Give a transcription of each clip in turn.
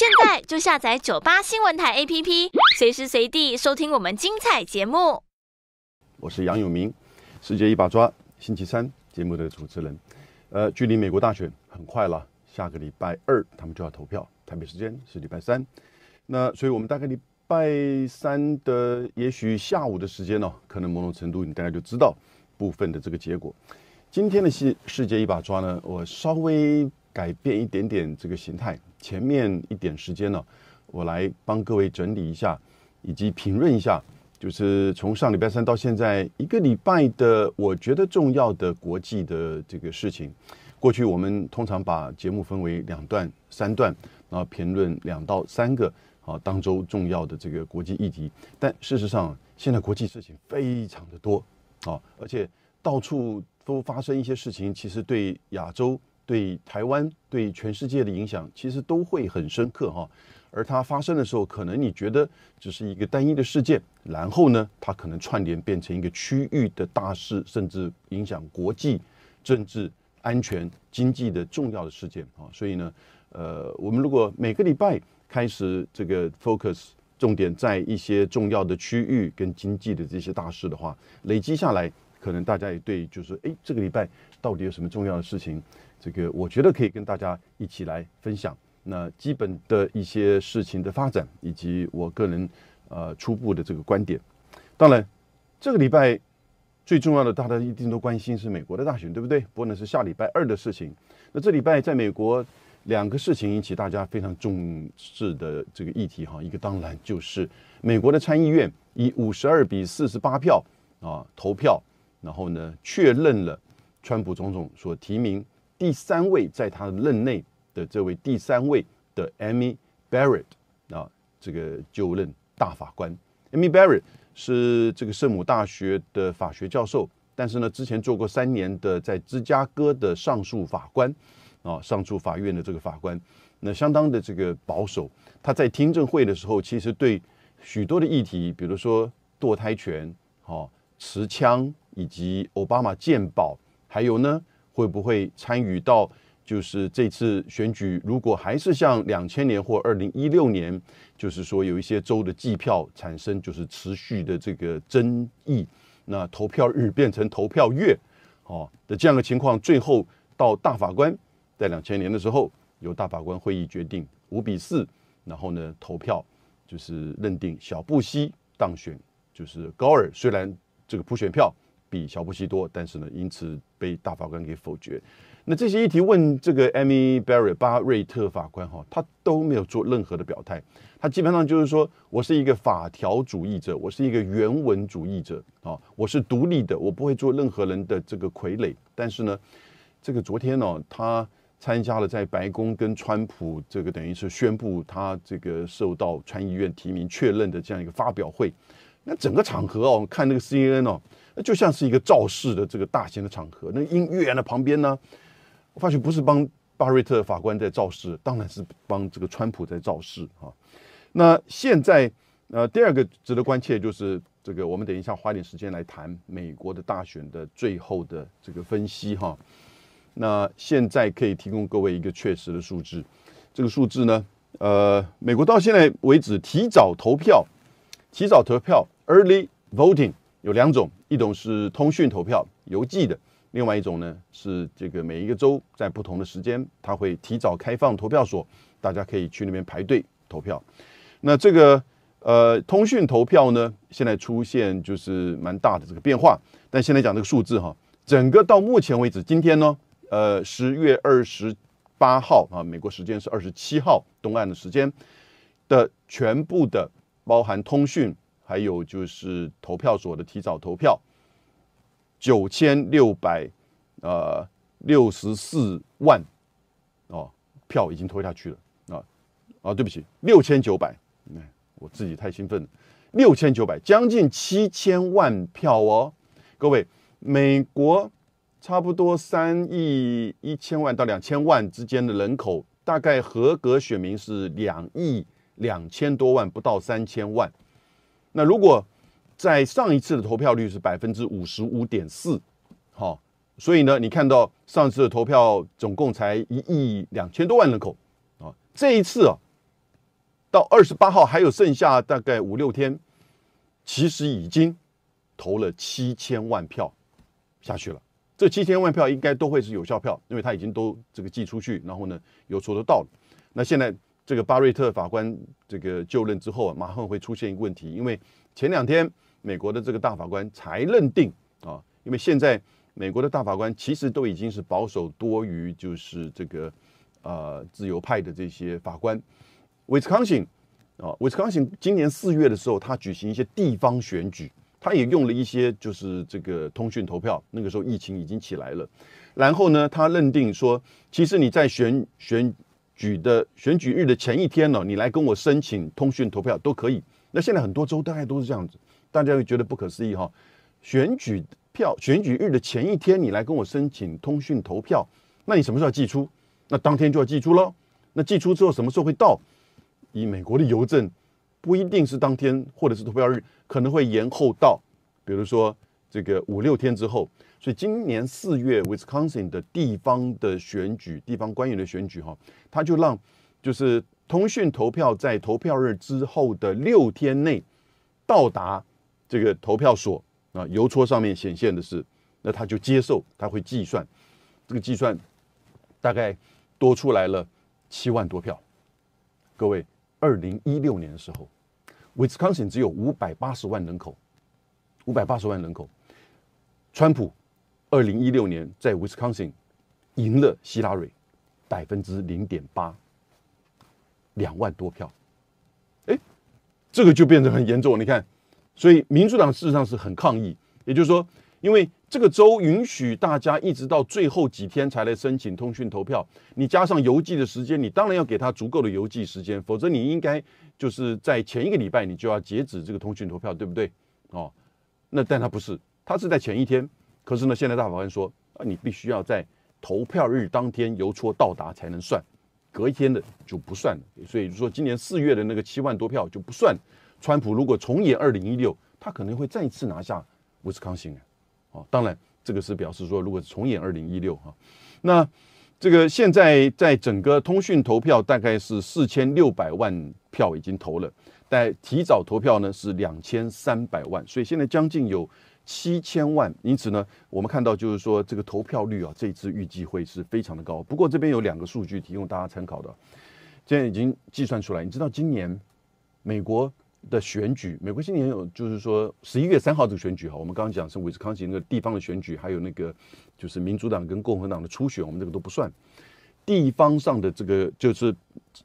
现在就下载九八新闻台 APP，随时随地收听我们精彩节目。我是杨永明，《世界一把抓》星期三节目的主持人。呃，距离美国大选很快了，下个礼拜二他们就要投票，台北时间是礼拜三。那所以，我们大概礼拜三的也许下午的时间呢，可能某种程度你大概就知道部分的这个结果。今天的《世世界一把抓》呢，我稍微改变一点点这个形态。前面一点时间呢，我来帮各位整理一下，以及评论一下，就是从上礼拜三到现在一个礼拜的，我觉得重要的国际的这个事情。过去我们通常把节目分为两段、三段，然后评论两到三个啊当周重要的这个国际议题。但事实上，现在国际事情非常的多啊，而且到处都发生一些事情，其实对亚洲。对台湾、对全世界的影响，其实都会很深刻哈。而它发生的时候，可能你觉得只是一个单一的事件，然后呢，它可能串联变成一个区域的大事，甚至影响国际政治、安全、经济的重要的事件啊。所以呢，呃，我们如果每个礼拜开始这个 focus 重点在一些重要的区域跟经济的这些大事的话，累积下来。可能大家也对，就是诶，这个礼拜到底有什么重要的事情？这个我觉得可以跟大家一起来分享。那基本的一些事情的发展，以及我个人呃初步的这个观点。当然，这个礼拜最重要的，大家一定都关心是美国的大选，对不对？不过呢是下礼拜二的事情。那这礼拜在美国两个事情引起大家非常重视的这个议题哈，一个当然就是美国的参议院以五十二比四十八票啊投票。然后呢，确认了川普总统所提名第三位在他任内的这位第三位的 Amy Barrett 啊，这个就任大法官 Amy Barrett 是这个圣母大学的法学教授，但是呢，之前做过三年的在芝加哥的上诉法官啊，上诉法院的这个法官，那相当的这个保守。他在听证会的时候，其实对许多的议题，比如说堕胎权，好。持枪以及奥巴马鉴宝，还有呢，会不会参与到就是这次选举？如果还是像两千年或二零一六年，就是说有一些州的计票产生就是持续的这个争议，那投票日变成投票月，哦，的这样的情况，最后到大法官在两千年的时候由大法官会议决定五比四，然后呢投票就是认定小布希当选，就是高尔虽然。这个普选票比小布希多，但是呢，因此被大法官给否决。那这些议题问这个艾米·巴瑞·巴瑞特法官哈，他都没有做任何的表态。他基本上就是说我是一个法条主义者，我是一个原文主义者啊，我是独立的，我不会做任何人的这个傀儡。但是呢，这个昨天哦，他参加了在白宫跟川普这个等于是宣布他这个受到参议院提名确认的这样一个发表会。那整个场合哦，看那个 CNN 哦，那就像是一个造势的这个大型的场合。那音乐演的旁边呢，我发现不是帮巴瑞特法官在造势，当然是帮这个川普在造势啊。那现在，呃，第二个值得关切就是这个，我们等一下花点时间来谈美国的大选的最后的这个分析哈。那现在可以提供各位一个确实的数字，这个数字呢，呃，美国到现在为止提早投票。提早投票 （early voting） 有两种，一种是通讯投票，邮寄的；另外一种呢是这个每一个州在不同的时间，它会提早开放投票所，大家可以去那边排队投票。那这个呃通讯投票呢，现在出现就是蛮大的这个变化。但现在讲这个数字哈，整个到目前为止，今天呢，呃，十月二十八号啊，美国时间是二十七号东岸的时间的全部的。包含通讯，还有就是投票所的提早投票，九千六百呃六十四万哦票已经投下去了啊啊对不起，六千九百，我自己太兴奋了，六千九百，将近七千万票哦，各位，美国差不多三亿一千万到两千万之间的人口，大概合格选民是两亿。两千多万不到三千万，那如果在上一次的投票率是百分之五十五点四，好，所以呢，你看到上次的投票总共才一亿两千多万人口啊，这一次啊，到二十八号还有剩下大概五六天，其实已经投了七千万票下去了，这七千万票应该都会是有效票，因为它已经都这个寄出去，然后呢又所得到了，那现在。这个巴瑞特法官这个就任之后啊，马上会出现一个问题，因为前两天美国的这个大法官才认定啊，因为现在美国的大法官其实都已经是保守多于就是这个呃自由派的这些法官。威斯康星啊，威斯康星今年四月的时候，他举行一些地方选举，他也用了一些就是这个通讯投票，那个时候疫情已经起来了，然后呢，他认定说，其实你在选选。举的选举日的前一天呢，你来跟我申请通讯投票都可以。那现在很多州大概都是这样子，大家会觉得不可思议哈。选举票选举日的前一天，你来跟我申请通讯投票，那你什么时候寄出？那当天就要寄出喽。那寄出之后什么时候会到？以美国的邮政，不一定是当天，或者是投票日，可能会延后到，比如说这个五六天之后。所以今年四月，Wisconsin 的地方的选举，地方官员的选举，哈，他就让就是通讯投票在投票日之后的六天内到达这个投票所啊，邮戳上面显现的是，那他就接受，他会计算，这个计算大概多出来了七万多票。各位，二零一六年的时候，Wisconsin 只有五百八十万人口，五百八十万人口，川普。二零一六年在 Wisconsin 赢了希拉蕊百分之零点八，两万多票，哎，这个就变得很严重。你看，所以民主党事实上是很抗议，也就是说，因为这个州允许大家一直到最后几天才来申请通讯投票，你加上邮寄的时间，你当然要给他足够的邮寄时间，否则你应该就是在前一个礼拜你就要截止这个通讯投票，对不对？哦，那但他不是，他是在前一天。可是呢，现在大法官说，啊，你必须要在投票日当天邮戳到达才能算，隔一天的就不算了。所以说今年四月的那个七万多票就不算。川普如果重演二零一六，他可能会再次拿下威斯康星。啊，当然这个是表示说，如果是重演二零一六哈，那这个现在在整个通讯投票大概是四千六百万票已经投了，但提早投票呢是两千三百万，所以现在将近有。七千万，因此呢，我们看到就是说，这个投票率啊，这一次预计会是非常的高。不过这边有两个数据提供大家参考的，现在已经计算出来。你知道今年美国的选举，美国今年有就是说十一月三号这个选举哈，我们刚刚讲是威斯康辛那个地方的选举，还有那个就是民主党跟共和党的初选，我们这个都不算。地方上的这个就是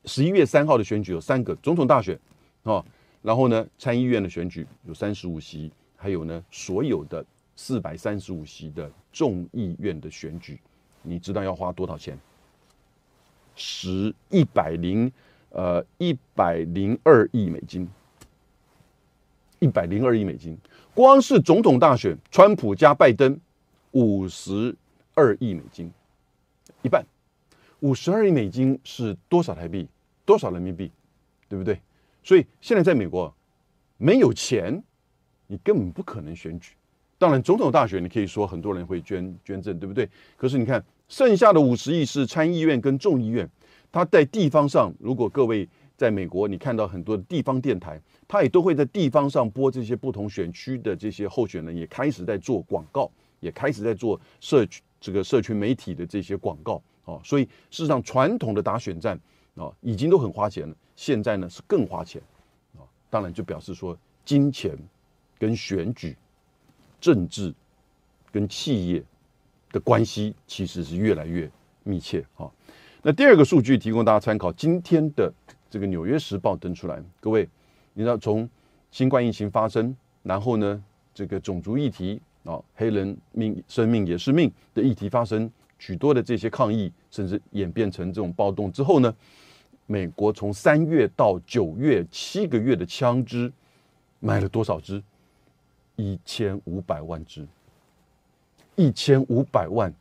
十一月三号的选举有三个总统大选啊，然后呢参议院的选举有三十五席。还有呢，所有的四百三十五席的众议院的选举，你知道要花多少钱？十一百零呃一百零二亿美金，一百零二亿美金。光是总统大选，川普加拜登五十二亿美金，一半，五十二亿美金是多少台币？多少人民币？对不对？所以现在在美国没有钱。你根本不可能选举，当然总统大选你可以说很多人会捐捐赠，对不对？可是你看剩下的五十亿是参议院跟众议院，他在地方上，如果各位在美国，你看到很多的地方电台，他也都会在地方上播这些不同选区的这些候选人，也开始在做广告，也开始在做社区这个社区媒体的这些广告啊，所以事实上传统的打选战啊已经都很花钱了，现在呢是更花钱啊，当然就表示说金钱。跟选举、政治、跟企业的关系其实是越来越密切哈。那第二个数据提供大家参考，今天的这个《纽约时报》登出来，各位，你知道从新冠疫情发生，然后呢，这个种族议题啊，黑人命生命也是命的议题发生，许多的这些抗议，甚至演变成这种暴动之后呢，美国从三月到九月七个月的枪支买了多少支？一千五百万支，一千五百万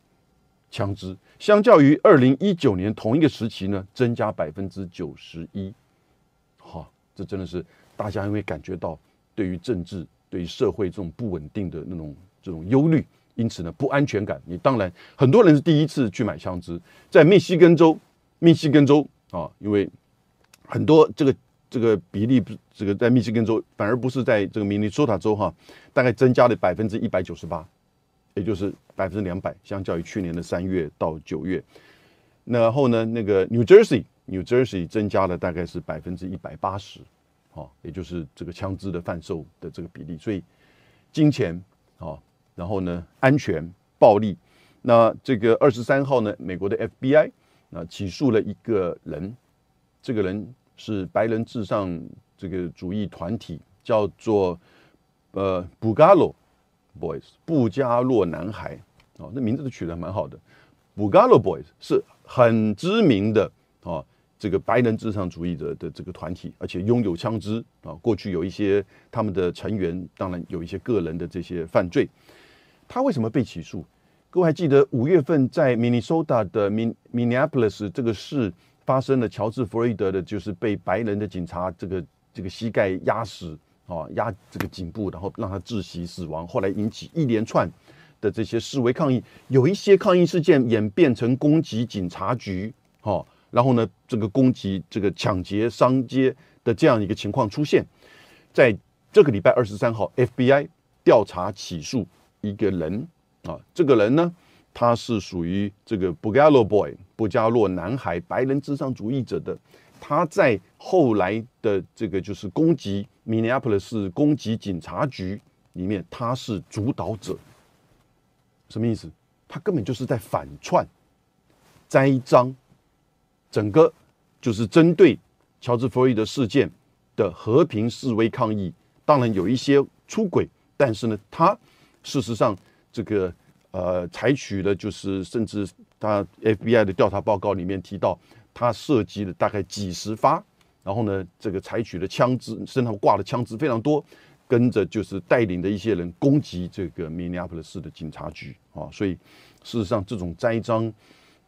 枪支，相较于二零一九年同一个时期呢，增加百分之九十一。好，这真的是大家因为感觉到对于政治、对于社会这种不稳定的那种这种忧虑，因此呢，不安全感。你当然很多人是第一次去买枪支，在密西根州，密西根州啊，因为很多这个。这个比例不，这个在密西根州反而不是在这个明尼苏达州哈，大概增加了百分之一百九十八，也就是百分之两百，相较于去年的三月到九月。然后呢，那个 New Jersey，New Jersey 增加了大概是百分之一百八十，哦，也就是这个枪支的贩售的这个比例。所以金钱哦，然后呢，安全、暴力。那这个二十三号呢，美国的 FBI 啊起诉了一个人，这个人。是白人至上这个主义团体，叫做呃布加洛 boys 布加洛男孩啊，那名字都取得蛮好的。布加洛 boys 是很知名的啊，这个白人至上主义者的这个团体，而且拥有枪支啊。过去有一些他们的成员，当然有一些个人的这些犯罪。他为什么被起诉？各位还记得五月份在 Minnesota 的 Minneapolis 这个市？发生了乔治·弗瑞德的，就是被白人的警察这个这个膝盖压死，啊，压这个颈部，然后让他窒息死亡。后来引起一连串的这些示威抗议，有一些抗议事件演变成攻击警察局，哦，然后呢，这个攻击这个抢劫商街的这样一个情况出现。在这个礼拜二十三号，FBI 调查起诉一个人，啊，这个人呢？他是属于这个布加 Boy 布加洛男孩、白人至上主义者的，他在后来的这个就是攻击 Minneapolis 攻击警察局里面，他是主导者。什么意思？他根本就是在反串、栽赃，整个就是针对乔治·弗洛伊德事件的和平示威抗议。当然有一些出轨，但是呢，他事实上这个。呃，采取的就是，甚至他 FBI 的调查报告里面提到，他涉及了大概几十发，然后呢，这个采取的枪支，身上挂的枪支非常多，跟着就是带领的一些人攻击这个 Minneapolis 的警察局啊，所以事实上这种栽赃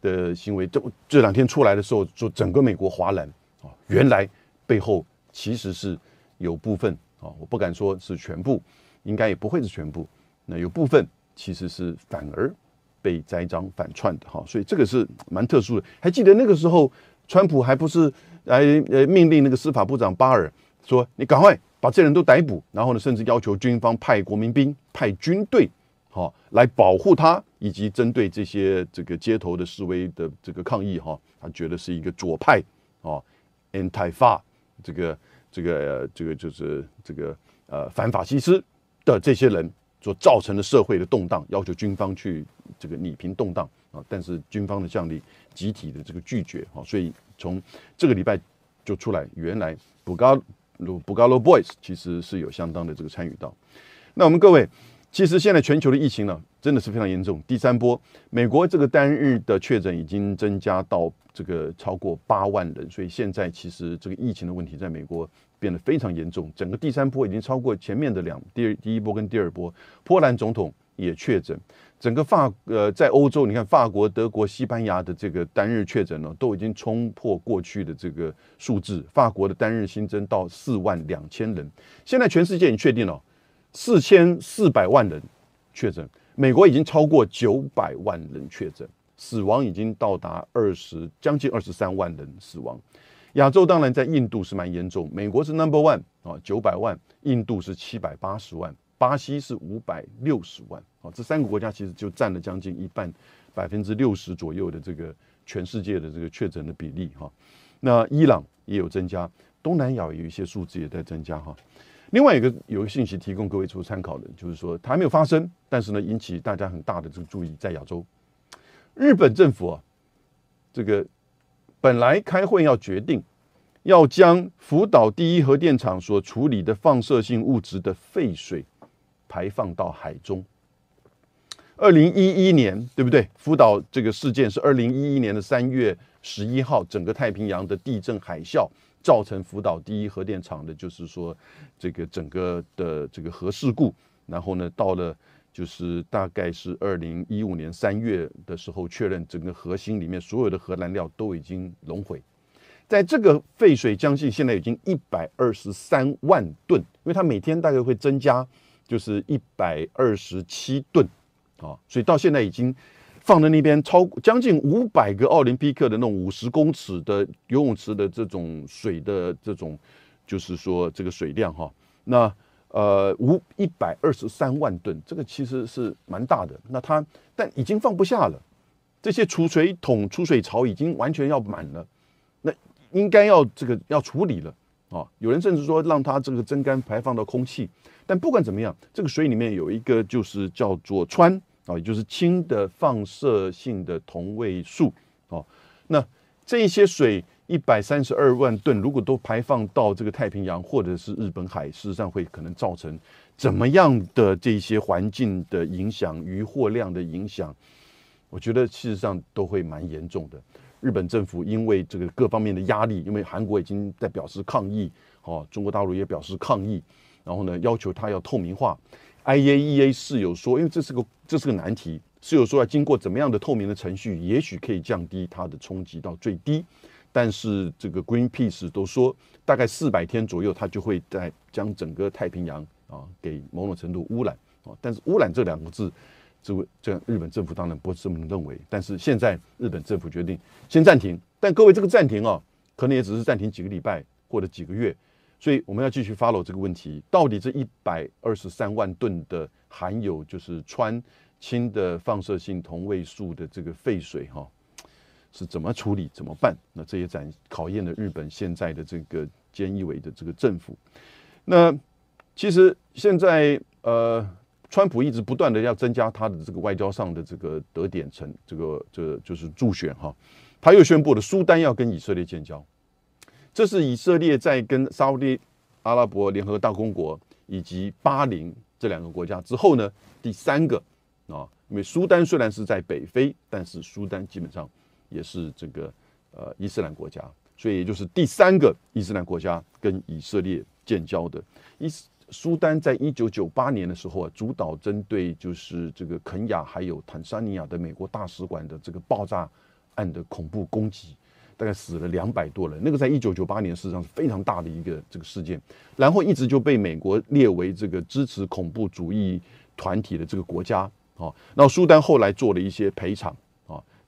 的行为，这这两天出来的时候，就整个美国哗然啊，原来背后其实是有部分啊，我不敢说是全部，应该也不会是全部，那有部分。其实是反而被栽赃反串的哈，所以这个是蛮特殊的。还记得那个时候，川普还不是来呃命令那个司法部长巴尔说：“你赶快把这人都逮捕。”然后呢，甚至要求军方派国民兵、派军队，好来保护他，以及针对这些这个街头的示威的这个抗议哈，他觉得是一个左派啊，anti 法这个这个这个就是这个呃反法西斯的这些人。所造成的社会的动荡，要求军方去这个理平动荡啊，但是军方的将领集体的这个拒绝啊，所以从这个礼拜就出来，原来布加布加罗 boys 其实是有相当的这个参与到。那我们各位，其实现在全球的疫情呢，真的是非常严重，第三波，美国这个单日的确诊已经增加到这个超过八万人，所以现在其实这个疫情的问题在美国。变得非常严重，整个第三波已经超过前面的两第二第一波跟第二波。波兰总统也确诊，整个法呃在欧洲，你看法国、德国、西班牙的这个单日确诊呢，都已经冲破过去的这个数字。法国的单日新增到四万两千人，现在全世界已确定了四千四百万人确诊，美国已经超过九百万人确诊，死亡已经到达二十将近二十三万人死亡。亚洲当然在印度是蛮严重，美国是 Number One 啊，九百万；印度是七百八十万；巴西是五百六十万。啊，这三个国家其实就占了将近一半，百分之六十左右的这个全世界的这个确诊的比例哈。那伊朗也有增加，东南亚有一些数字也在增加哈。另外一个有个信息提供各位做参考的，就是说它还没有发生，但是呢引起大家很大的这个注意，在亚洲，日本政府啊，这个。本来开会要决定，要将福岛第一核电厂所处理的放射性物质的废水排放到海中。二零一一年，对不对？福岛这个事件是二零一一年的三月十一号，整个太平洋的地震海啸造成福岛第一核电厂的，就是说这个整个的这个核事故。然后呢，到了。就是大概是二零一五年三月的时候确认，整个核心里面所有的核燃料都已经熔毁，在这个废水将近现在已经一百二十三万吨，因为它每天大概会增加就是一百二十七吨啊，所以到现在已经放在那边超将近五百个奥林匹克的那种五十公尺的游泳池的这种水的这种就是说这个水量哈，那。呃，无一百二十三万吨，这个其实是蛮大的。那它，但已经放不下了，这些储水桶、储水槽已经完全要满了，那应该要这个要处理了啊。有人甚至说让它这个蒸干排放到空气。但不管怎么样，这个水里面有一个就是叫做氚啊，也就是氢的放射性的同位素啊。那这一些水。一百三十二万吨，如果都排放到这个太平洋或者是日本海，事实上会可能造成怎么样的这些环境的影响、渔获量的影响？我觉得事实上都会蛮严重的。日本政府因为这个各方面的压力，因为韩国已经在表示抗议，哦，中国大陆也表示抗议，然后呢要求他要透明化。I A E A 是有说，因为这是个这是个难题，是有说要经过怎么样的透明的程序，也许可以降低它的冲击到最低。但是这个 Greenpeace 都说，大概四百天左右，它就会在将整个太平洋啊给某种程度污染啊。但是污染这两个字，这位这日本政府当然不是这么认为。但是现在日本政府决定先暂停。但各位这个暂停啊，可能也只是暂停几个礼拜或者几个月。所以我们要继续 follow 这个问题，到底这一百二十三万吨的含有就是氚、氢的放射性同位素的这个废水哈。是怎么处理、怎么办？那这也展考验了日本现在的这个菅义伟的这个政府。那其实现在，呃，川普一直不断的要增加他的这个外交上的这个得点成，这个这就是助选哈。他又宣布了苏丹要跟以色列建交，这是以色列在跟沙特阿拉伯联合大公国以及巴林这两个国家之后呢第三个啊。因为苏丹虽然是在北非，但是苏丹基本上。也是这个呃伊斯兰国家，所以也就是第三个伊斯兰国家跟以色列建交的。伊苏丹在一九九八年的时候啊，主导针对就是这个肯雅亚还有坦桑尼亚的美国大使馆的这个爆炸案的恐怖攻击，大概死了两百多人。那个在一九九八年事实上是非常大的一个这个事件，然后一直就被美国列为这个支持恐怖主义团体的这个国家好，那苏丹后来做了一些赔偿。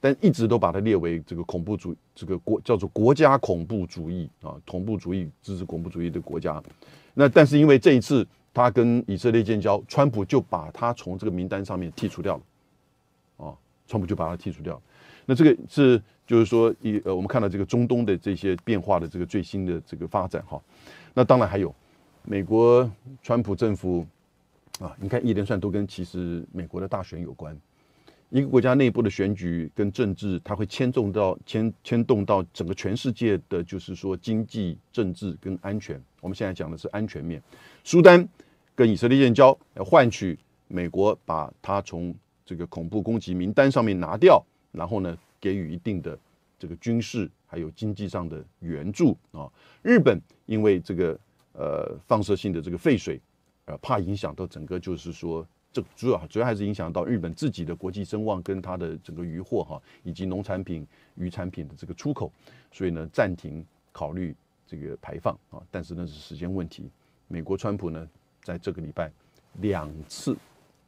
但一直都把它列为这个恐怖主义，这个国叫做国家恐怖主义啊，恐怖主义支持恐怖主义的国家。那但是因为这一次他跟以色列建交，川普就把他从这个名单上面剔除掉了。啊，川普就把他剔除掉。那这个是就是说，以呃我们看到这个中东的这些变化的这个最新的这个发展哈。那当然还有美国川普政府啊，你看一连串都跟其实美国的大选有关。一个国家内部的选举跟政治，它会牵动到牵牵动到整个全世界的，就是说经济、政治跟安全。我们现在讲的是安全面。苏丹跟以色列建交，要换取美国把它从这个恐怖攻击名单上面拿掉，然后呢给予一定的这个军事还有经济上的援助啊。日本因为这个呃放射性的这个废水，呃怕影响到整个就是说。这主要主要还是影响到日本自己的国际声望跟它的整个渔获哈，以及农产品、渔产品的这个出口，所以呢，暂停考虑这个排放啊，但是那是时间问题。美国川普呢，在这个礼拜两次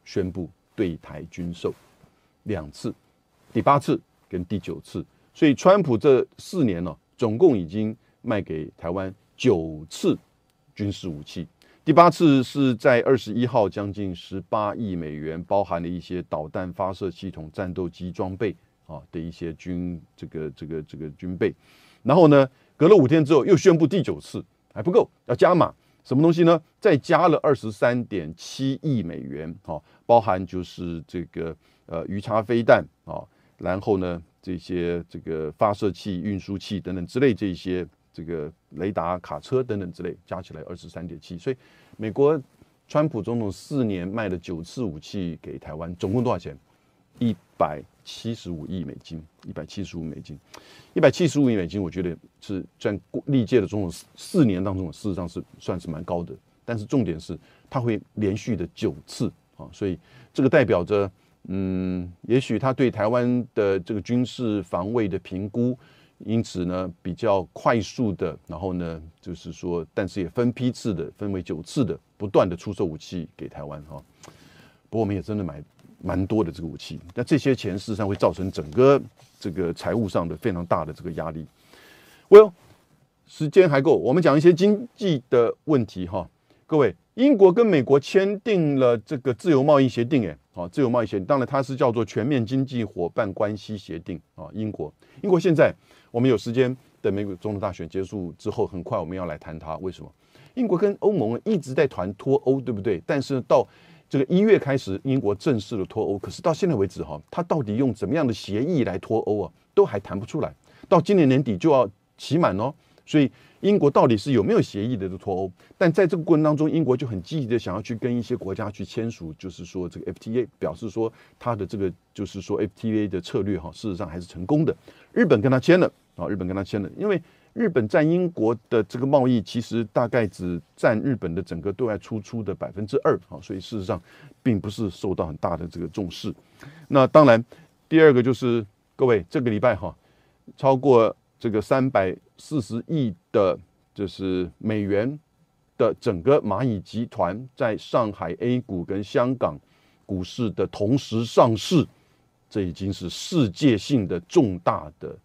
宣布对台军售，两次，第八次跟第九次，所以川普这四年呢，总共已经卖给台湾九次军事武器。第八次是在二十一号，将近十八亿美元，包含了一些导弹发射系统、战斗机装备啊的一些军这个这个这个军备。然后呢，隔了五天之后又宣布第九次还不够，要加码，什么东西呢？再加了二十三点七亿美元啊，包含就是这个呃鱼叉飞弹啊，然后呢这些这个发射器、运输器等等之类这些。这个雷达卡车等等之类，加起来二十三点七。所以，美国川普总统四年卖了九次武器给台湾，总共多少钱？一百七十五亿美金，一百七十五美金，一百七十五亿美金。我觉得是在历届的总统四年当中，事实上是算是蛮高的。但是重点是，他会连续的九次啊，所以这个代表着，嗯，也许他对台湾的这个军事防卫的评估。因此呢，比较快速的，然后呢，就是说，但是也分批次的，分为九次的，不断的出售武器给台湾哈。不过我们也真的买蛮多的这个武器。那这些钱事实上会造成整个这个财务上的非常大的这个压力。Well，时间还够，我们讲一些经济的问题哈。各位，英国跟美国签订了这个自由贸易协定哎，好，自由贸易协定，当然它是叫做全面经济伙伴关系协定啊。英国，英国现在。我们有时间等美国总统大选结束之后，很快我们要来谈它为什么？英国跟欧盟一直在谈脱欧，对不对？但是到这个一月开始，英国正式的脱欧，可是到现在为止哈，它到底用怎么样的协议来脱欧啊，都还谈不出来。到今年年底就要期满哦。所以英国到底是有没有协议的都脱欧，但在这个过程当中，英国就很积极的想要去跟一些国家去签署，就是说这个 FTA，表示说他的这个就是说 FTA 的策略哈，事实上还是成功的。日本跟他签了啊，日本跟他签了，因为日本占英国的这个贸易其实大概只占日本的整个对外输出的百分之二啊，所以事实上并不是受到很大的这个重视。那当然，第二个就是各位这个礼拜哈，超过。这个三百四十亿的，就是美元的整个蚂蚁集团在上海 A 股跟香港股市的同时上市，这已经是世界性的重大的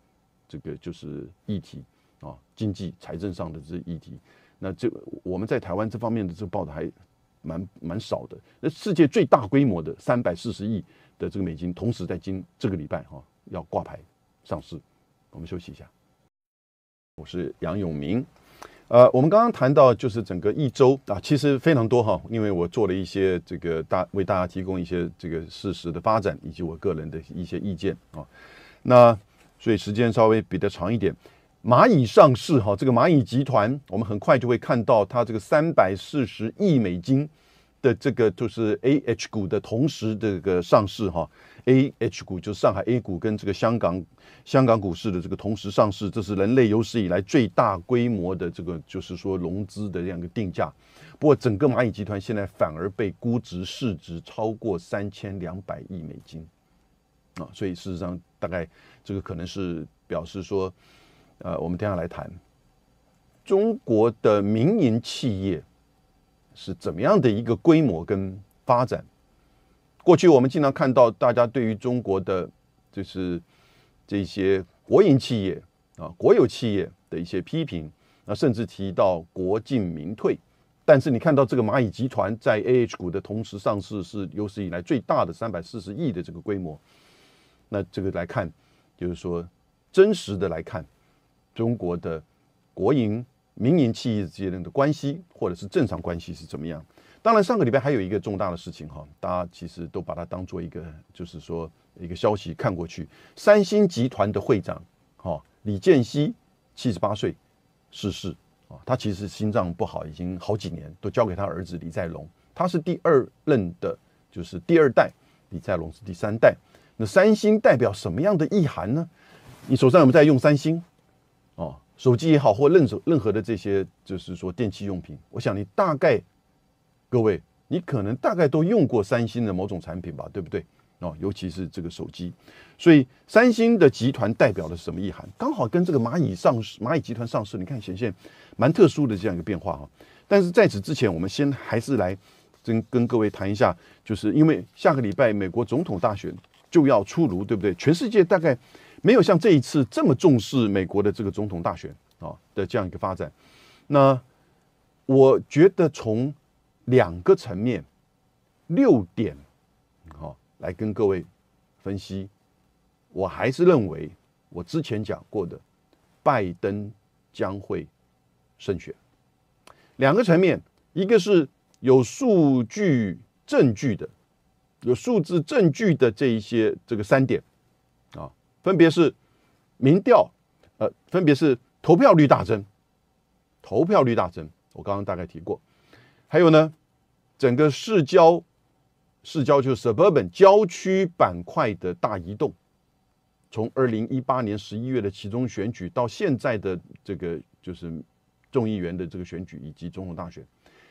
这个就是议题啊，经济财政上的这议题。那这我们在台湾这方面的这个报道还蛮蛮少的。那世界最大规模的三百四十亿的这个美金，同时在今这个礼拜哈要挂牌上市，我们休息一下。我是杨永明，呃，我们刚刚谈到就是整个一周啊，其实非常多哈，因为我做了一些这个大为大家提供一些这个事实的发展以及我个人的一些意见啊，那所以时间稍微比较长一点，蚂蚁上市哈，这个蚂蚁集团我们很快就会看到它这个三百四十亿美金的这个就是 A H 股的同时这个上市哈。A H 股就上海 A 股跟这个香港香港股市的这个同时上市，这是人类有史以来最大规模的这个就是说融资的这样一个定价。不过整个蚂蚁集团现在反而被估值市值超过三千两百亿美金啊，所以事实上大概这个可能是表示说，呃，我们等下来谈中国的民营企业是怎么样的一个规模跟发展。过去我们经常看到大家对于中国的就是这些国营企业啊、国有企业的一些批评啊，甚至提到国进民退。但是你看到这个蚂蚁集团在 A H 股的同时上市是有史以来最大的三百四十亿的这个规模，那这个来看就是说真实的来看中国的国营、民营企业之间的关系或者是正常关系是怎么样？当然，上个礼拜还有一个重大的事情哈，大家其实都把它当做一个，就是说一个消息看过去。三星集团的会长哈李健熙七十八岁逝世啊，他其实心脏不好，已经好几年都交给他儿子李在龙。他是第二任的，就是第二代，李在龙是第三代。那三星代表什么样的意涵呢？你手上有没有在用三星哦，手机也好，或任何任何的这些，就是说电器用品，我想你大概。各位，你可能大概都用过三星的某种产品吧，对不对？哦，尤其是这个手机。所以，三星的集团代表的是什么意涵？刚好跟这个蚂蚁上市、蚂蚁集团上市，你看显现蛮特殊的这样一个变化哈。但是在此之前，我们先还是来跟跟各位谈一下，就是因为下个礼拜美国总统大选就要出炉，对不对？全世界大概没有像这一次这么重视美国的这个总统大选啊的这样一个发展。那我觉得从两个层面，六点，哦，来跟各位分析。我还是认为我之前讲过的，拜登将会胜选。两个层面，一个是有数据证据的，有数字证据的这一些这个三点，啊，分别是民调，呃，分别是投票率大增，投票率大增，我刚刚大概提过，还有呢。整个市郊，市郊就是 suburban 郊区板块的大移动，从二零一八年十一月的其中选举到现在的这个就是众议员的这个选举以及总统大选，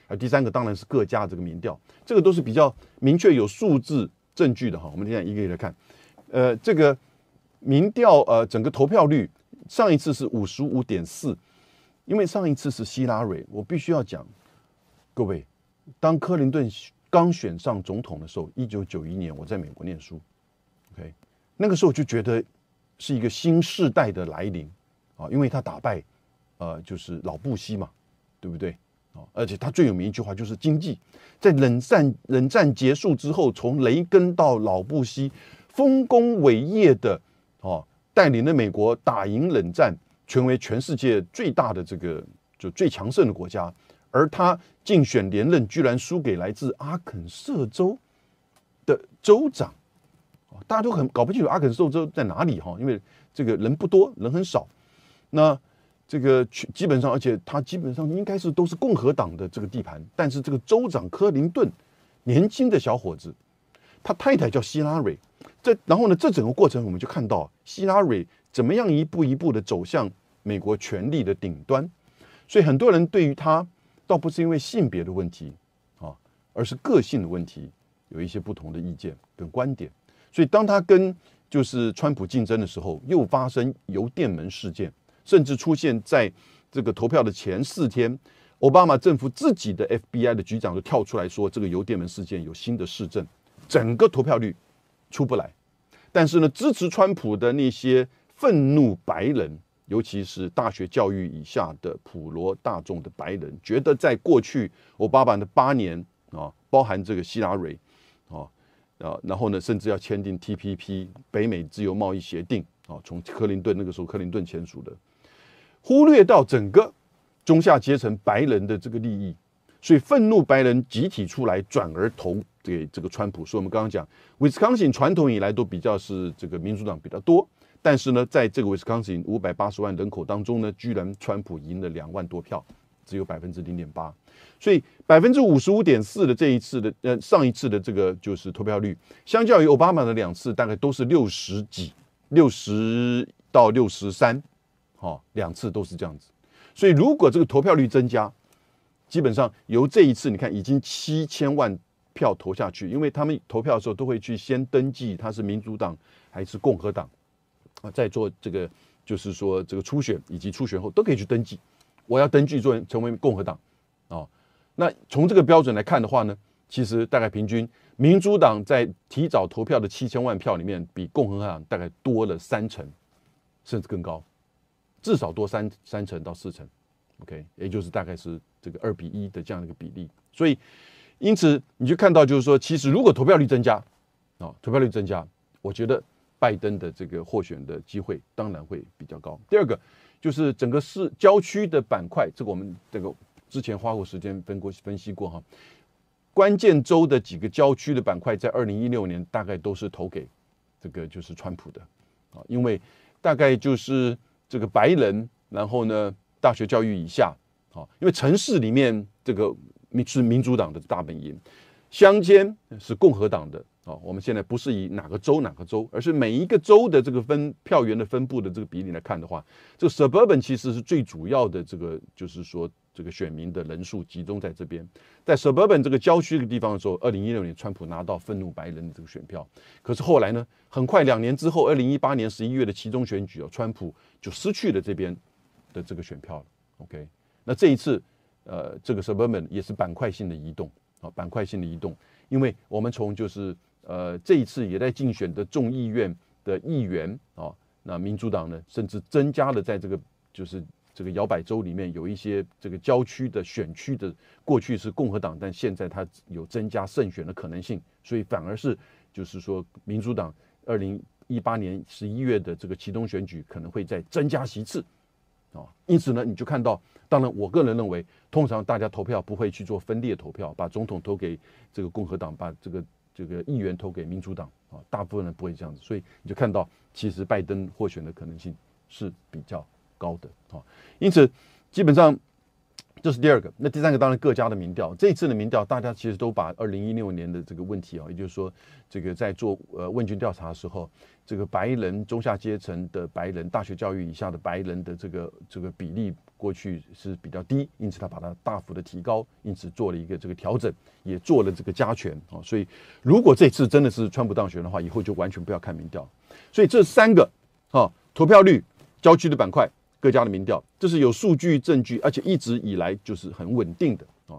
啊，第三个当然是各家这个民调，这个都是比较明确有数字证据的哈。我们现在一个一个来看，呃，这个民调呃，整个投票率上一次是五十五点四，因为上一次是希拉蕊，我必须要讲，各位。当克林顿刚选上总统的时候，一九九一年我在美国念书，OK，那个时候就觉得是一个新时代的来临啊，因为他打败，呃，就是老布希嘛，对不对啊？而且他最有名一句话就是经济，在冷战冷战结束之后，从雷根到老布希，丰功伟业的啊，带领了美国打赢冷战，成为全世界最大的这个就最强盛的国家。而他竞选连任，居然输给来自阿肯色州的州长，大家都很搞不清楚阿肯色州在哪里哈，因为这个人不多，人很少。那这个基本上，而且他基本上应该是都是共和党的这个地盘。但是这个州长克林顿，年轻的小伙子，他太太叫希拉蕊。这然后呢，这整个过程我们就看到希拉蕊怎么样一步一步的走向美国权力的顶端。所以很多人对于他。倒不是因为性别的问题，啊，而是个性的问题，有一些不同的意见跟观点。所以当他跟就是川普竞争的时候，又发生邮电门事件，甚至出现在这个投票的前四天，奥巴马政府自己的 FBI 的局长就跳出来说，这个邮电门事件有新的市政，整个投票率出不来。但是呢，支持川普的那些愤怒白人。尤其是大学教育以下的普罗大众的白人，觉得在过去我爸爸的八年啊，包含这个希拉蕊啊，啊，然后呢，甚至要签订 T P P 北美自由贸易协定啊，从克林顿那个时候，克林顿签署的，忽略到整个中下阶层白人的这个利益，所以愤怒白人集体出来转而投给这个川普。所以我们刚刚讲，Wisconsin 传统以来都比较是这个民主党比较多。但是呢，在这个威斯康星五百八十万人口当中呢，居然川普赢了两万多票，只有百分之零点八，所以百分之五十五点四的这一次的，呃，上一次的这个就是投票率，相较于奥巴马的两次，大概都是六十几，六十到六十三，好，两次都是这样子。所以如果这个投票率增加，基本上由这一次你看已经七千万票投下去，因为他们投票的时候都会去先登记他是民主党还是共和党。在做这个，就是说这个初选以及初选后都可以去登记，我要登记做成为共和党，啊，那从这个标准来看的话呢，其实大概平均民主党在提早投票的七千万票里面，比共和党大概多了三成，甚至更高，至少多三三成到四成，OK，也就是大概是这个二比一的这样的一个比例，所以因此你就看到就是说，其实如果投票率增加，啊，投票率增加，我觉得。拜登的这个获选的机会当然会比较高。第二个就是整个市郊区的板块，这个我们这个之前花过时间分过分析过哈，关键州的几个郊区的板块在二零一六年大概都是投给这个就是川普的啊，因为大概就是这个白人，然后呢大学教育以下啊，因为城市里面这个民是民主党的大本营，乡间是共和党的。哦，我们现在不是以哪个州哪个州，而是每一个州的这个分票源的分布的这个比例来看的话，这个 suburban 其实是最主要的这个，就是说这个选民的人数集中在这边，在 suburban 这个郊区的地方的时候，二零一六年川普拿到愤怒白人的这个选票，可是后来呢，很快两年之后，二零一八年十一月的其中选举哦，川普就失去了这边的这个选票了。OK，那这一次，呃，这个 suburban 也是板块性的移动啊，板块性的移动，因为我们从就是。呃，这一次也在竞选的众议院的议员啊，那民主党呢，甚至增加了在这个就是这个摇摆州里面有一些这个郊区的选区的，过去是共和党，但现在它有增加胜选的可能性，所以反而是就是说，民主党二零一八年十一月的这个其中选举可能会再增加席次啊。因此呢，你就看到，当然我个人认为，通常大家投票不会去做分裂投票，把总统投给这个共和党，把这个。这个议员投给民主党啊，大部分人不会这样子，所以你就看到，其实拜登获选的可能性是比较高的啊，因此基本上。这是第二个，那第三个当然各家的民调，这一次的民调，大家其实都把二零一六年的这个问题啊，也就是说，这个在做呃问卷调查的时候，这个白人中下阶层的白人、大学教育以下的白人的这个这个比例过去是比较低，因此他把它大幅的提高，因此做了一个这个调整，也做了这个加权啊，所以如果这次真的是川普当选的话，以后就完全不要看民调，所以这三个啊投票率、郊区的板块。各家的民调，这是有数据证据，而且一直以来就是很稳定的啊。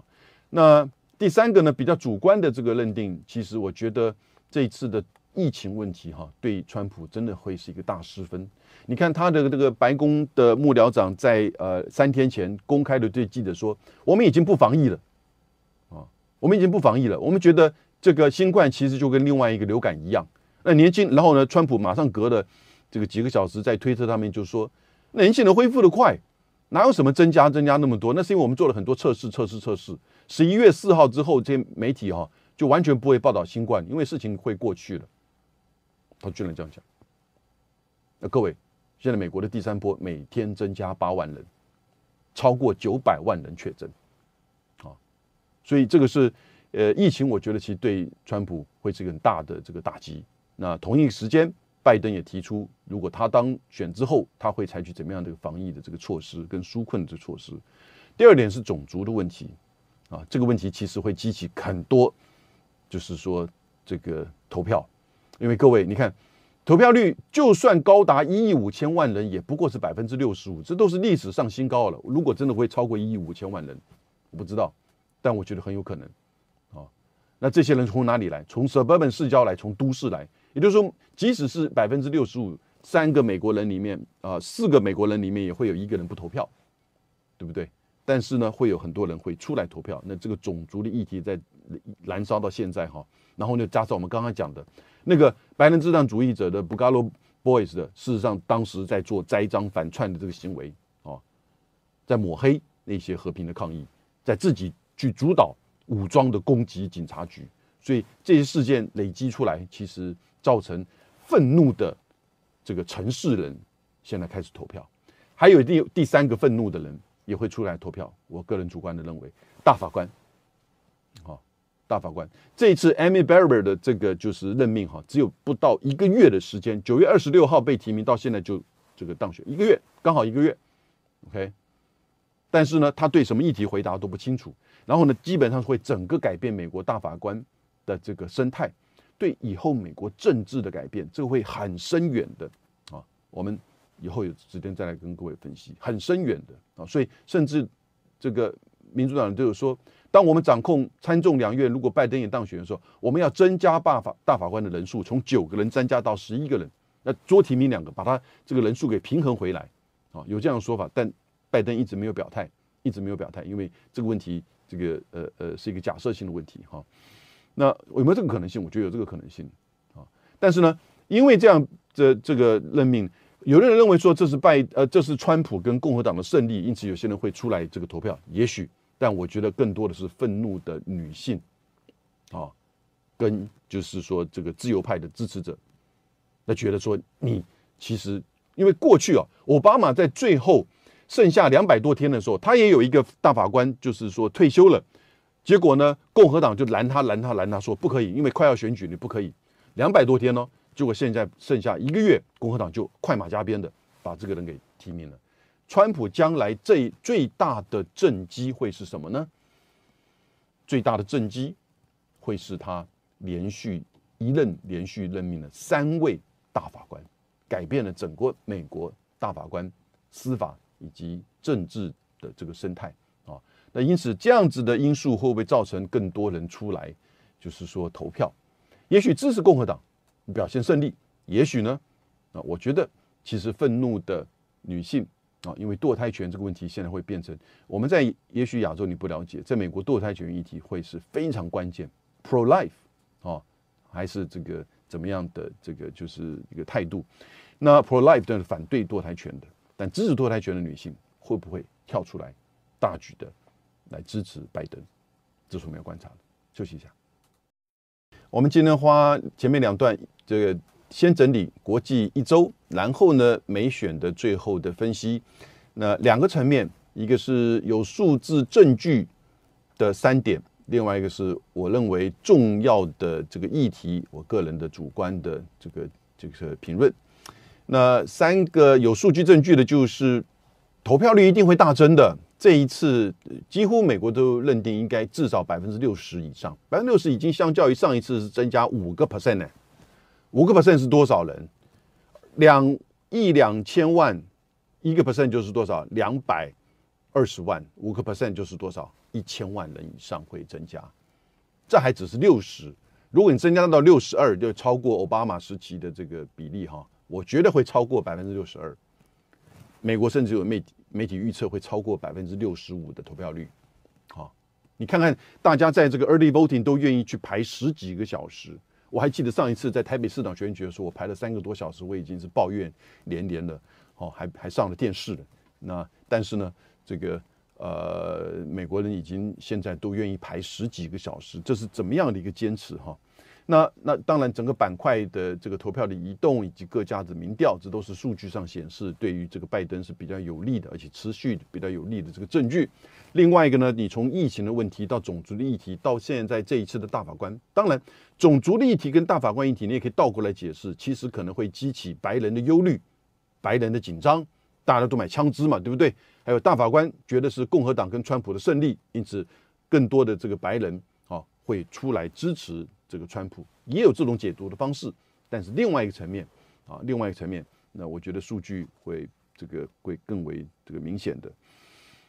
那第三个呢，比较主观的这个认定，其实我觉得这次的疫情问题哈，对川普真的会是一个大失分。你看他的这个白宫的幕僚长在呃三天前公开的对记者说：“我们已经不防疫了啊，我们已经不防疫了。我们觉得这个新冠其实就跟另外一个流感一样。”那年轻，然后呢，川普马上隔了这个几个小时，在推特上面就说。人性的恢复的快，哪有什么增加？增加那么多，那是因为我们做了很多测试，测试，测试。十一月四号之后，这些媒体哈就完全不会报道新冠，因为事情会过去了。他居然这样讲。那各位，现在美国的第三波每天增加八万人，超过九百万人确诊，啊，所以这个是呃疫情，我觉得其实对川普会是一个很大的这个打击。那同一时间。拜登也提出，如果他当选之后，他会采取怎么样的防疫的这个措施跟纾困的措施。第二点是种族的问题啊，这个问题其实会激起很多，就是说这个投票，因为各位，你看，投票率就算高达一亿五千万人，也不过是百分之六十五，这都是历史上新高了。如果真的会超过一亿五千万人，我不知道，但我觉得很有可能啊。那这些人从哪里来？从 suburban 市郊来，从都市来。也就是说，即使是百分之六十五，三个美国人里面啊，四个美国人里面也会有一个人不投票，对不对？但是呢，会有很多人会出来投票。那这个种族的议题在燃烧到现在哈，然后呢，加上我们刚刚讲的那个白人至上主义者的 b u 罗 g a l o Boys 的，事实上当时在做栽赃反串的这个行为啊，在抹黑那些和平的抗议，在自己去主导武装的攻击警察局，所以这些事件累积出来，其实。造成愤怒的这个城市人，现在开始投票，还有第第三个愤怒的人也会出来投票。我个人主观的认为，大法官，好，大法官这一次 Amy b a r b e r 的这个就是任命哈，只有不到一个月的时间，九月二十六号被提名，到现在就这个当选一个月，刚好一个月，OK。但是呢，他对什么议题回答都不清楚，然后呢，基本上会整个改变美国大法官的这个生态。对以后美国政治的改变，这个会很深远的啊！我们以后有时间再来跟各位分析，很深远的啊！所以，甚至这个民主党都有说，当我们掌控参众两院，如果拜登也当选的时候，我们要增加大法大法官的人数，从九个人增加到十一个人，那多提名两个，把他这个人数给平衡回来啊！有这样的说法，但拜登一直没有表态，一直没有表态，因为这个问题，这个呃呃，是一个假设性的问题哈。那有没有这个可能性？我觉得有这个可能性，啊，但是呢，因为这样这这个任命，有的人认为说这是拜呃，这是川普跟共和党的胜利，因此有些人会出来这个投票，也许，但我觉得更多的是愤怒的女性，啊，跟就是说这个自由派的支持者，那觉得说你其实因为过去啊，奥巴马在最后剩下两百多天的时候，他也有一个大法官就是说退休了。结果呢？共和党就拦他，拦他，拦他说不可以，因为快要选举，你不可以。两百多天呢，结果现在剩下一个月，共和党就快马加鞭的把这个人给提名了。川普将来最最大的政机会是什么呢？最大的政机会是他连续一任连续任命了三位大法官，改变了整个美国大法官、司法以及政治的这个生态。那因此这样子的因素会不会造成更多人出来，就是说投票？也许支持共和党表现胜利，也许呢？啊，我觉得其实愤怒的女性啊，因为堕胎权这个问题现在会变成我们在也许亚洲你不了解，在美国堕胎权议题会是非常关键，pro-life 啊还是这个怎么样的这个就是一个态度。那 pro-life 的是反对堕胎权的，但支持堕胎权的女性会不会跳出来大举的？来支持拜登，这是我们要观察的。休息一下，我们今天花前面两段，这个先整理国际一周，然后呢，美选的最后的分析。那两个层面，一个是有数字证据的三点，另外一个是我认为重要的这个议题，我个人的主观的这个这个评论。那三个有数据证据的，就是投票率一定会大增的。这一次几乎美国都认定应该至少百分之六十以上，百分之六十已经相较于上一次是增加五个 percent 呢。五个 percent 是多少人？两亿两千万，一个 percent 就是多少？两百二十万，五个 percent 就是多少？一千万人以上会增加。这还只是六十，如果你增加到六十二，就超过奥巴马时期的这个比例哈，我觉得会超过百分之六十二。美国甚至有媒体媒体预测会超过百分之六十五的投票率，好，你看看大家在这个 early voting 都愿意去排十几个小时。我还记得上一次在台北市长选举的时候，我排了三个多小时，我已经是抱怨连连的，哦，还还上了电视了。那但是呢，这个呃美国人已经现在都愿意排十几个小时，这是怎么样的一个坚持哈？那那当然，整个板块的这个投票的移动以及各家的民调，这都是数据上显示对于这个拜登是比较有利的，而且持续比较有利的这个证据。另外一个呢，你从疫情的问题到种族的议题，到现在这一次的大法官，当然种族的议题跟大法官议题，你也可以倒过来解释，其实可能会激起白人的忧虑、白人的紧张，大家都买枪支嘛，对不对？还有大法官觉得是共和党跟川普的胜利，因此更多的这个白人啊会出来支持。这个川普也有这种解读的方式，但是另外一个层面，啊，另外一个层面，那我觉得数据会这个会更为这个明显的。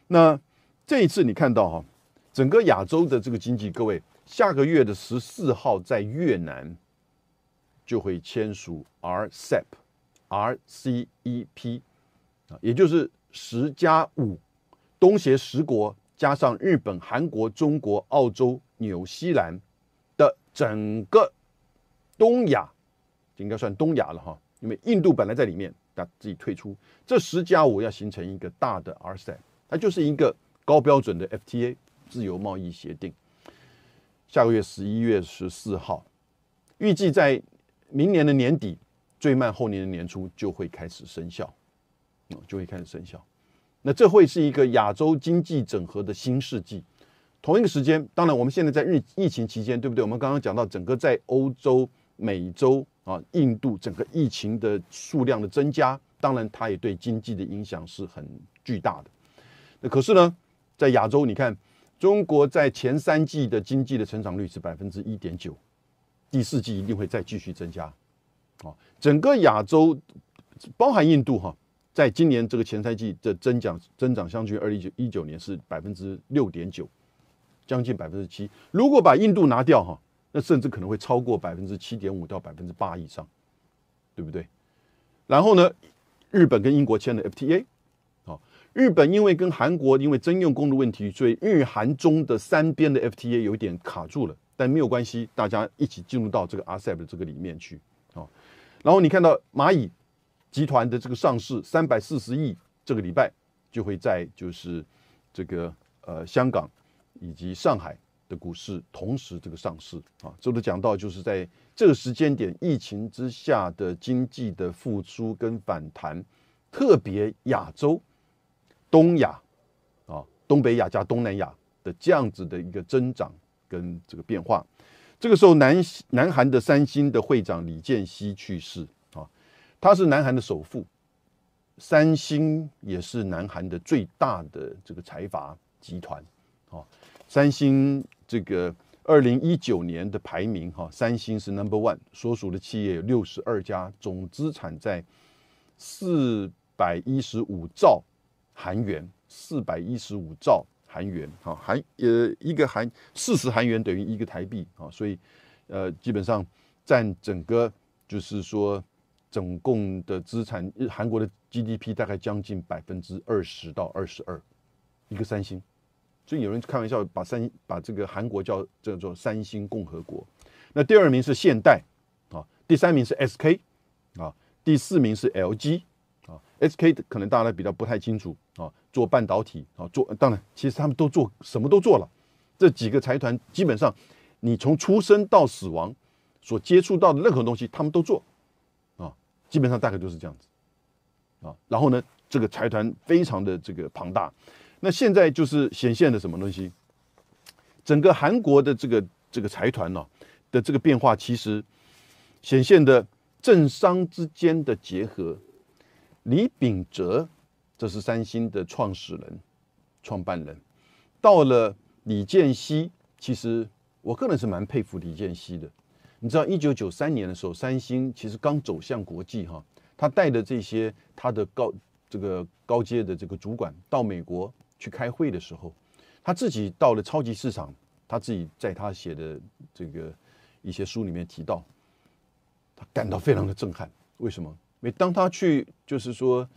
那这一次你看到哈，整个亚洲的这个经济，各位下个月的十四号在越南就会签署 RCEP，RCEP 啊，也就是十加五，东协十国加上日本、韩国、中国、澳洲、新西兰。整个东亚应该算东亚了哈，因为印度本来在里面，它自己退出这十加五要形成一个大的 RCEP，它就是一个高标准的 FTA 自由贸易协定。下个月十一月十四号，预计在明年的年底，最慢后年的年初就会开始生效，就会开始生效。那这会是一个亚洲经济整合的新世纪。同一个时间，当然我们现在在疫疫情期间，对不对？我们刚刚讲到整个在欧洲、美洲啊、印度整个疫情的数量的增加，当然它也对经济的影响是很巨大的。那可是呢，在亚洲，你看中国在前三季的经济的成长率是百分之一点九，第四季一定会再继续增加。啊，整个亚洲包含印度哈，在今年这个前三季的增长增长相距二零一九年是百分之六点九。将近百分之七，如果把印度拿掉哈，那甚至可能会超过百分之七点五到百分之八以上，对不对？然后呢，日本跟英国签了 FTA，哦，日本因为跟韩国因为征用公路问题，所以日韩中的三边的 FTA 有一点卡住了，但没有关系，大家一起进入到这个 a c e p 的这个里面去哦。然后你看到蚂蚁集团的这个上市，三百四十亿，这个礼拜就会在就是这个呃香港。以及上海的股市同时这个上市啊，这都讲到，就是在这个时间点，疫情之下的经济的复苏跟反弹，特别亚洲、东亚啊、东北亚加东南亚的这样子的一个增长跟这个变化。这个时候，南南韩的三星的会长李健熙去世啊，他是南韩的首富，三星也是南韩的最大的这个财阀集团啊。三星这个二零一九年的排名哈，三星是 number one，所属的企业有六十二家，总资产在四百一十五兆韩元，四百一十五兆韩元，啊，韩呃一个韩四十韩元等于一个台币啊，所以呃基本上占整个就是说总共的资产，韩国的 GDP 大概将近百分之二十到二十二，一个三星。所以有人开玩笑把三把这个韩国叫叫做三星共和国，那第二名是现代，啊，第三名是 S K，啊，第四名是 L G，啊，S K 可能大家比较不太清楚，啊，做半导体，啊，做当然其实他们都做什么都做了，这几个财团基本上你从出生到死亡所接触到的任何东西他们都做，啊，基本上大概就是这样子，啊，然后呢，这个财团非常的这个庞大。那现在就是显现的什么东西？整个韩国的这个这个财团呢的这个变化，其实显现的政商之间的结合。李秉哲，这是三星的创始人、创办人。到了李健熙，其实我个人是蛮佩服李健熙的。你知道，一九九三年的时候，三星其实刚走向国际哈，他带的这些他的高这个高阶的这个主管到美国。去开会的时候，他自己到了超级市场，他自己在他写的这个一些书里面提到，他感到非常的震撼。为什么？每当他去就是说，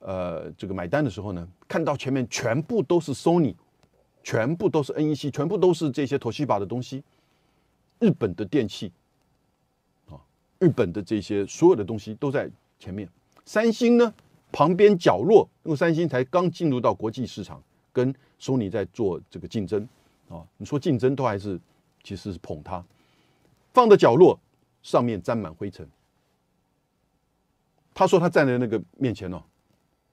呃，这个买单的时候呢，看到前面全部都是 Sony，全部都是 NEC，全部都是这些 Toshiba 的东西，日本的电器，啊，日本的这些所有的东西都在前面。三星呢？旁边角落，因为三星才刚进入到国际市场，跟索尼在做这个竞争啊。你说竞争都还是其实是捧他，放在角落上面沾满灰尘。他说他站在那个面前呢，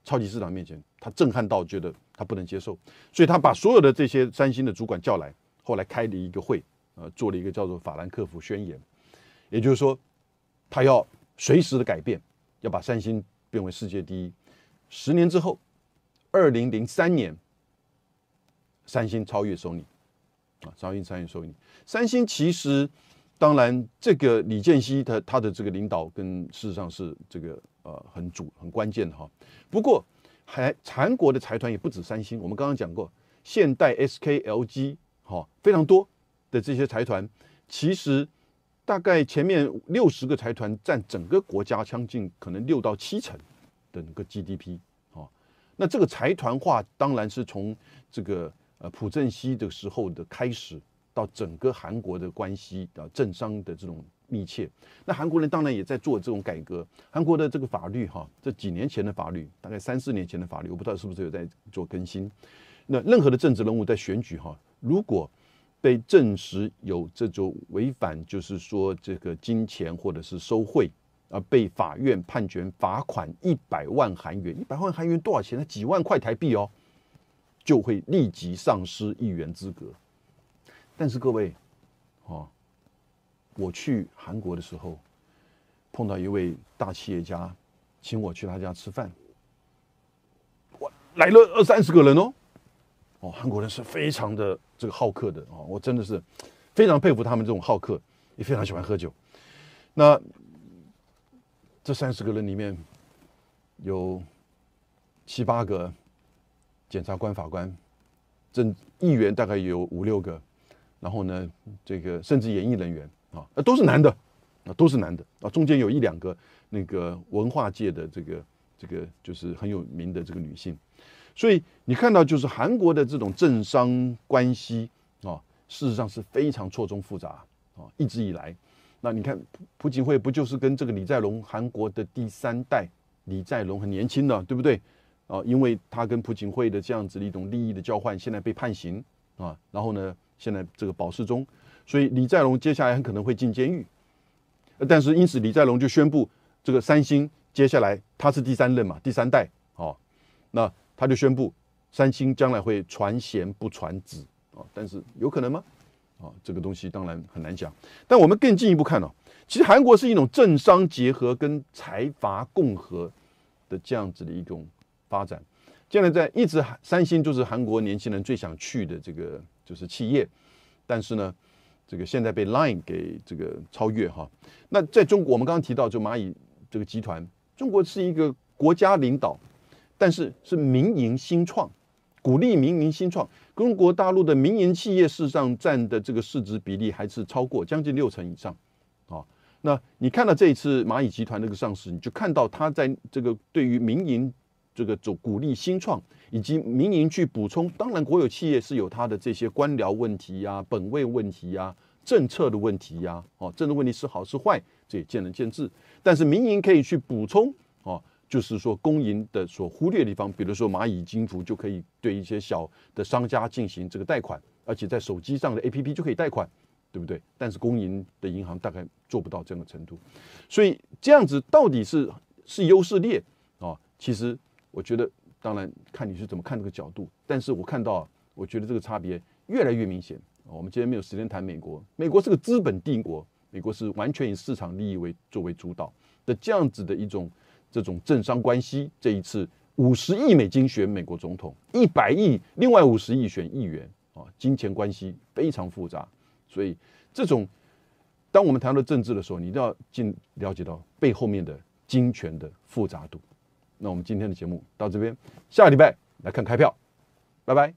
超级市场面前，他震撼到觉得他不能接受，所以他把所有的这些三星的主管叫来，后来开了一个会，呃，做了一个叫做法兰克福宣言，也就是说，他要随时的改变，要把三星。变为世界第一。十年之后，二零零三年，三星超越索尼，啊，超越超越索尼。三星其实，当然这个李健熙他他的这个领导跟事实上是这个呃很主很关键的哈。不过，还韩国的财团也不止三星，我们刚刚讲过，现代 SKLG 哈，非常多的这些财团，其实。大概前面六十个财团占整个国家将近可能六到七成的那个 GDP，哦，那这个财团化当然是从这个呃朴正熙的时候的开始，到整个韩国的关系啊政商的这种密切，那韩国人当然也在做这种改革，韩国的这个法律哈，这几年前的法律，大概三四年前的法律，我不知道是不是有在做更新，那任何的政治人物在选举哈，如果。被证实有这种违反，就是说这个金钱或者是收贿，而被法院判决罚款一百万韩元，一百万韩元多少钱呢？几万块台币哦，就会立即丧失议员资格。但是各位，哦，我去韩国的时候，碰到一位大企业家，请我去他家吃饭，我来了二三十个人哦。哦，韩国人是非常的这个好客的啊，我真的是非常佩服他们这种好客，也非常喜欢喝酒。那这三十个人里面有七八个检察官、法官、政议员，大概有五六个，然后呢，这个甚至演艺人员啊，都是男的，啊都是男的啊，中间有一两个那个文化界的这个这个就是很有名的这个女性。所以你看到，就是韩国的这种政商关系啊，事实上是非常错综复杂啊。一直以来，那你看朴槿惠不就是跟这个李在龙，韩国的第三代李在龙很年轻的，对不对啊？因为他跟朴槿惠的这样子的一种利益的交换，现在被判刑啊，然后呢，现在这个保释中，所以李在龙接下来很可能会进监狱。但是因此，李在龙就宣布，这个三星接下来他是第三任嘛，第三代啊，那。他就宣布，三星将来会传贤不传子啊，但是有可能吗？啊，这个东西当然很难讲。但我们更进一步看哦，其实韩国是一种政商结合跟财阀共和的这样子的一种发展。将来在一直三星就是韩国年轻人最想去的这个就是企业，但是呢，这个现在被 Line 给这个超越哈。那在中国，我们刚刚提到就蚂蚁这个集团，中国是一个国家领导。但是是民营新创，鼓励民营新创。中国大陆的民营企业市上占的这个市值比例还是超过将近六成以上，啊，那你看到这一次蚂蚁集团那个上市，你就看到它在这个对于民营这个走鼓励新创，以及民营去补充。当然，国有企业是有它的这些官僚问题呀、本位问题呀、政策的问题呀，哦，政治问题是好是坏，这也见仁见智。但是民营可以去补充，哦。就是说，公营的所忽略的地方，比如说蚂蚁金服就可以对一些小的商家进行这个贷款，而且在手机上的 A P P 就可以贷款，对不对？但是公营的银行大概做不到这样的程度，所以这样子到底是是优势劣啊？其实我觉得，当然看你是怎么看这个角度，但是我看到，我觉得这个差别越来越明显。我们今天没有时间谈美国，美国是个资本帝国，美国是完全以市场利益为作为主导的这样子的一种。这种政商关系，这一次五十亿美金选美国总统，一百亿另外五十亿选议员，啊，金钱关系非常复杂。所以，这种当我们谈到政治的时候，你一定要进了解到背后面的金钱的复杂度。那我们今天的节目到这边，下个礼拜来看开票，拜拜。